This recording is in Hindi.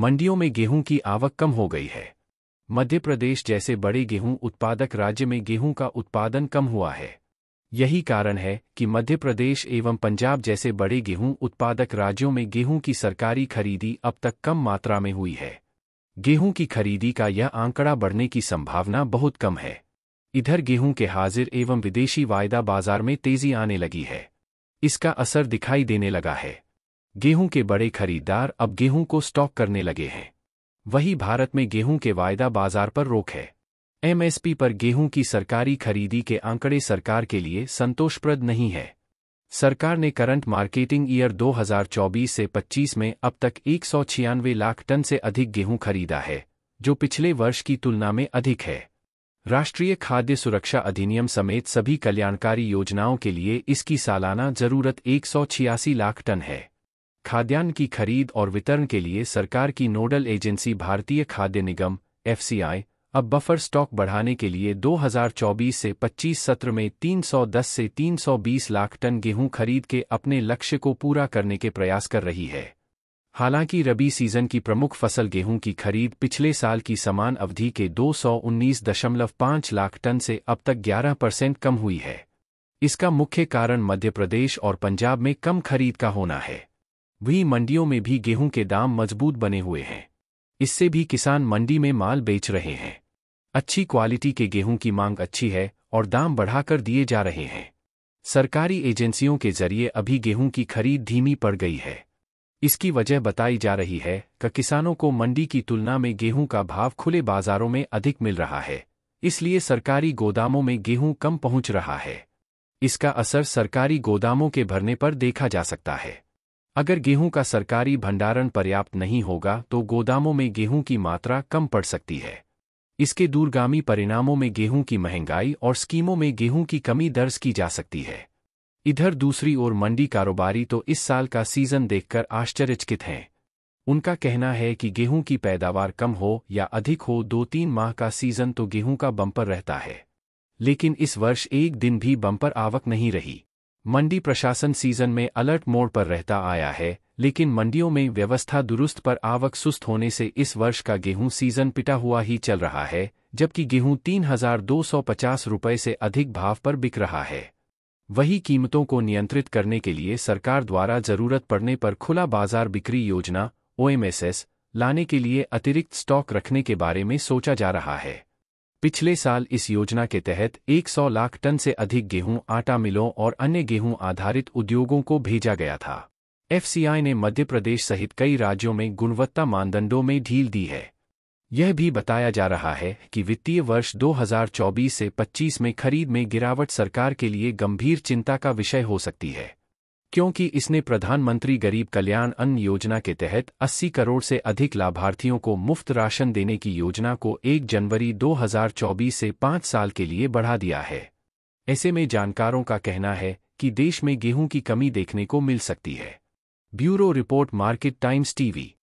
मंडियों में गेहूं की आवक कम हो गई है मध्य प्रदेश जैसे बड़े गेहूं उत्पादक राज्य में गेहूं का उत्पादन कम हुआ है यही कारण है कि मध्य प्रदेश एवं पंजाब जैसे बड़े गेहूं उत्पादक राज्यों में गेहूं की सरकारी खरीदी अब तक कम मात्रा में हुई है गेहूं की खरीदी का यह आंकड़ा बढ़ने की संभावना बहुत कम है इधर गेहूं के हाजिर एवं विदेशी वायदा बाजार में तेजी आने लगी है इसका असर दिखाई देने लगा है गेहूं के बड़े खरीदार अब गेहूं को स्टॉक करने लगे हैं वही भारत में गेहूं के वायदा बाजार पर रोक है एमएसपी पर गेहूं की सरकारी खरीदी के आंकड़े सरकार के लिए संतोषप्रद नहीं है सरकार ने करंट मार्केटिंग ईयर 2024 से 25 में अब तक एक लाख टन से अधिक गेहूं खरीदा है जो पिछले वर्ष की तुलना में अधिक है राष्ट्रीय खाद्य सुरक्षा अधिनियम समेत सभी कल्याणकारी योजनाओं के लिए इसकी सालाना जरूरत एक लाख टन है खाद्यान्न की खरीद और वितरण के लिए सरकार की नोडल एजेंसी भारतीय खाद्य निगम एफसीआई अब बफर स्टॉक बढ़ाने के लिए 2024 से 25 सत्र में 310 से 320 लाख टन गेहूं खरीद के अपने लक्ष्य को पूरा करने के प्रयास कर रही है हालांकि रबी सीजन की प्रमुख फसल गेहूं की खरीद पिछले साल की समान अवधि के 219.5 लाख टन से अब तक 11 परसेंट कम हुई है इसका मुख्य कारण मध्य प्रदेश और पंजाब में कम खरीद का होना है वहीं मंडियों में भी गेहूं के दाम मजबूत बने हुए हैं इससे भी किसान मंडी में माल बेच रहे हैं अच्छी क्वालिटी के गेहूं की मांग अच्छी है और दाम बढ़ाकर दिए जा रहे हैं सरकारी एजेंसियों के जरिए अभी गेहूं की खरीद धीमी पड़ गई है इसकी वजह बताई जा रही है कि किसानों को मंडी की तुलना में गेहूं का भाव खुले बाजारों में अधिक मिल रहा है इसलिए सरकारी गोदामों में गेहूं कम पहुंच रहा है इसका असर सरकारी गोदामों के भरने पर देखा जा सकता है अगर गेहूं का सरकारी भंडारण पर्याप्त नहीं होगा तो गोदामों में गेहूं की मात्रा कम पड़ सकती है इसके दूरगामी परिणामों में गेहूं की महंगाई और स्कीमों में गेहूं की कमी दर्ज की जा सकती है इधर दूसरी ओर मंडी कारोबारी तो इस साल का सीजन देखकर आश्चर्यचकित हैं उनका कहना है कि गेहूं की पैदावार कम हो या अधिक हो दो तीन माह का सीजन तो गेहूं का बम्पर रहता है लेकिन इस वर्ष एक दिन भी बम्पर आवक नहीं रही मंडी प्रशासन सीजन में अलर्ट मोड पर रहता आया है लेकिन मंडियों में व्यवस्था दुरुस्त पर आवक सुस्त होने से इस वर्ष का गेहूं सीजन पिटा हुआ ही चल रहा है जबकि गेहूं तीन हजार दो सौ पचास रुपये से अधिक भाव पर बिक रहा है वही कीमतों को नियंत्रित करने के लिए सरकार द्वारा जरूरत पड़ने पर खुला बाजार बिक्री योजना ओएमएसएस लाने के लिए अतिरिक्त स्टॉक रखने के बारे में सोचा जा रहा है पिछले साल इस योजना के तहत 100 लाख टन से अधिक गेहूं आटा मिलों और अन्य गेहूं आधारित उद्योगों को भेजा गया था एफसीआई ने मध्य प्रदेश सहित कई राज्यों में गुणवत्ता मानदंडों में ढील दी है यह भी बताया जा रहा है कि वित्तीय वर्ष 2024 से 25 में खरीद में गिरावट सरकार के लिए गंभीर चिंता का विषय हो सकती है क्योंकि इसने प्रधानमंत्री गरीब कल्याण अन्न योजना के तहत 80 करोड़ से अधिक लाभार्थियों को मुफ्त राशन देने की योजना को 1 जनवरी 2024 से 5 साल के लिए बढ़ा दिया है ऐसे में जानकारों का कहना है कि देश में गेहूं की कमी देखने को मिल सकती है bureau report Market Times TV